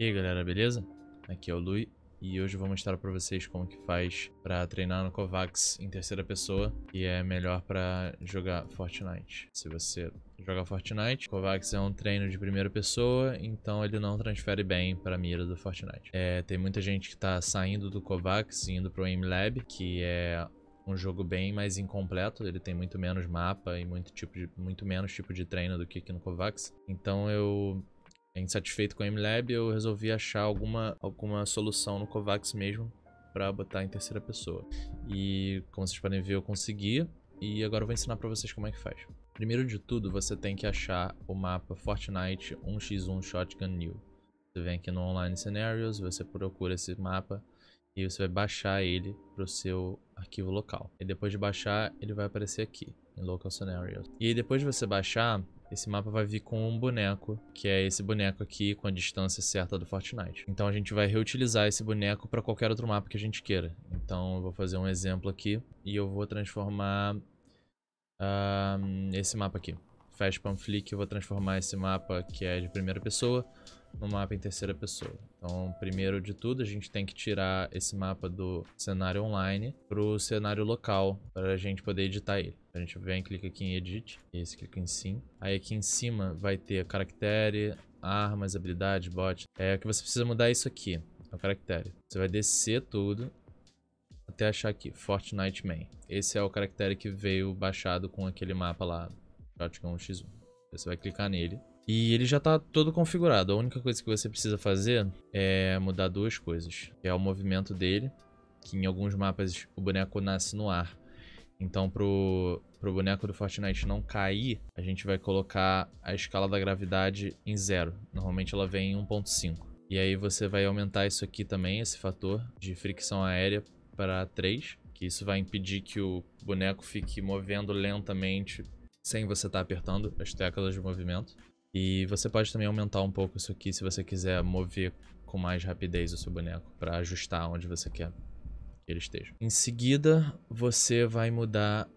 E aí galera, beleza? Aqui é o Lui e hoje eu vou mostrar para vocês como que faz para treinar no Kovacs em terceira pessoa e é melhor para jogar Fortnite. Se você jogar Fortnite, Kovacs é um treino de primeira pessoa, então ele não transfere bem para mira do Fortnite. É, tem muita gente que está saindo do Kovacs e indo para o Aim Lab, que é um jogo bem mais incompleto, ele tem muito menos mapa e muito, tipo de, muito menos tipo de treino do que aqui no Kovacs. Então eu insatisfeito com a MLab, eu resolvi achar alguma, alguma solução no Kovacs mesmo para botar em terceira pessoa. E como vocês podem ver, eu consegui e agora eu vou ensinar para vocês como é que faz. Primeiro de tudo, você tem que achar o mapa Fortnite 1x1 Shotgun New. Você vem aqui no Online Scenarios, você procura esse mapa e você vai baixar ele para o seu arquivo local. E depois de baixar, ele vai aparecer aqui, em Local Scenarios. E aí, depois de você baixar, esse mapa vai vir com um boneco, que é esse boneco aqui com a distância certa do Fortnite. Então a gente vai reutilizar esse boneco para qualquer outro mapa que a gente queira. Então eu vou fazer um exemplo aqui e eu vou transformar uh, esse mapa aqui. Fast Pan Flick, eu vou transformar esse mapa que é de primeira pessoa no mapa em terceira pessoa. Então, primeiro de tudo, a gente tem que tirar esse mapa do cenário online para o cenário local, para a gente poder editar ele. A gente vem, clica aqui em Edit. Esse clica em Sim. Aí aqui em cima vai ter caractere, armas, habilidades, bot. É que você precisa mudar isso aqui. É o caractere. Você vai descer tudo até achar aqui. Fortnite Man. Esse é o caractere que veio baixado com aquele mapa lá. Shotgun X1. Você vai clicar nele. E ele já está todo configurado. A única coisa que você precisa fazer é mudar duas coisas. é o movimento dele, que em alguns mapas o boneco nasce no ar. Então, pro, pro boneco do Fortnite não cair, a gente vai colocar a escala da gravidade em zero. Normalmente ela vem em 1.5. E aí você vai aumentar isso aqui também, esse fator de fricção aérea para 3, que isso vai impedir que o boneco fique movendo lentamente sem você estar tá apertando as teclas de movimento. E você pode também aumentar um pouco isso aqui se você quiser mover com mais rapidez o seu boneco para ajustar onde você quer ele esteja. Em seguida, você vai mudar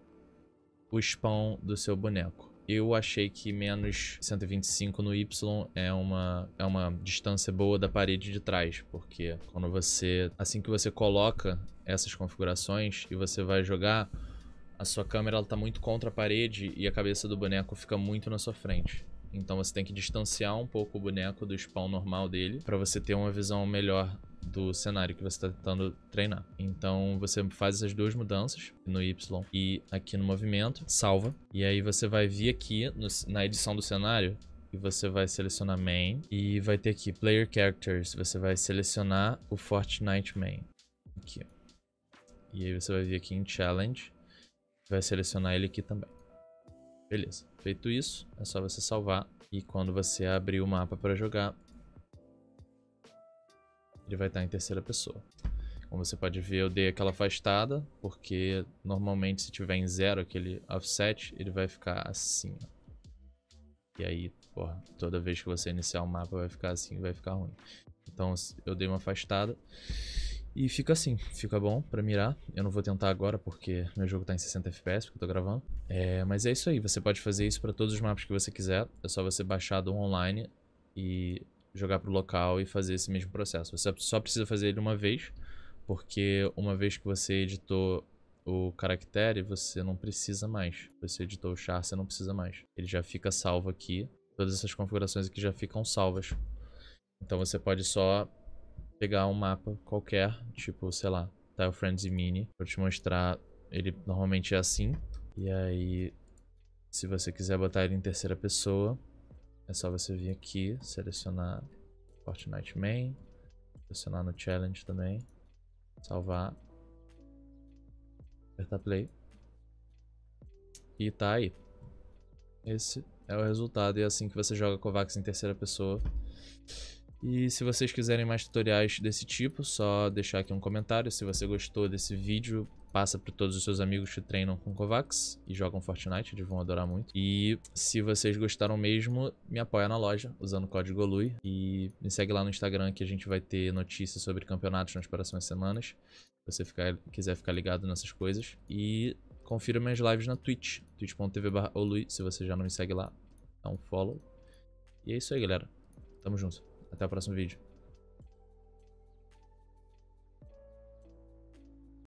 o spawn do seu boneco. Eu achei que menos 125 no Y é uma, é uma distância boa da parede de trás, porque quando você, assim que você coloca essas configurações e você vai jogar, a sua câmera está muito contra a parede e a cabeça do boneco fica muito na sua frente. Então você tem que distanciar um pouco o boneco do spawn normal dele para você ter uma visão melhor do cenário que você está tentando treinar. Então você faz essas duas mudanças no Y e aqui no movimento, salva. E aí você vai vir aqui no, na edição do cenário e você vai selecionar main e vai ter aqui player characters. Você vai selecionar o Fortnite main aqui. E aí você vai vir aqui em challenge, vai selecionar ele aqui também. Beleza. Feito isso, é só você salvar e quando você abrir o mapa para jogar, ele vai estar em terceira pessoa. Como você pode ver, eu dei aquela afastada, porque normalmente se tiver em zero aquele offset, ele vai ficar assim. Ó. E aí, porra, toda vez que você iniciar o mapa vai ficar assim, vai ficar ruim. Então eu dei uma afastada e fica assim, fica bom pra mirar. Eu não vou tentar agora porque meu jogo tá em 60 FPS, porque eu tô gravando. É, mas é isso aí, você pode fazer isso para todos os mapas que você quiser, é só você baixar do online e jogar para o local e fazer esse mesmo processo. Você só precisa fazer ele uma vez, porque uma vez que você editou o caractere, você não precisa mais. Você editou o char, você não precisa mais. Ele já fica salvo aqui. Todas essas configurações aqui já ficam salvas. Então você pode só pegar um mapa qualquer, tipo, sei lá, Tile Friends Mini, para te mostrar. Ele normalmente é assim. E aí, se você quiser botar ele em terceira pessoa, é só você vir aqui, selecionar Fortnite Main, selecionar no Challenge também, salvar, apertar Play. E tá aí. Esse é o resultado e é assim que você joga Kovacs em terceira pessoa. E se vocês quiserem mais tutoriais desse tipo, só deixar aqui um comentário. Se você gostou desse vídeo, passa para todos os seus amigos que treinam com Kovacs e jogam Fortnite, eles vão adorar muito. E se vocês gostaram mesmo, me apoia na loja usando o código LUI e me segue lá no Instagram que a gente vai ter notícias sobre campeonatos nas próximas semanas. Se você ficar, quiser ficar ligado nessas coisas. E confira minhas lives na Twitch, twitch.tv se você já não me segue lá, dá um follow. E é isso aí, galera. Tamo junto. Até o próximo vídeo.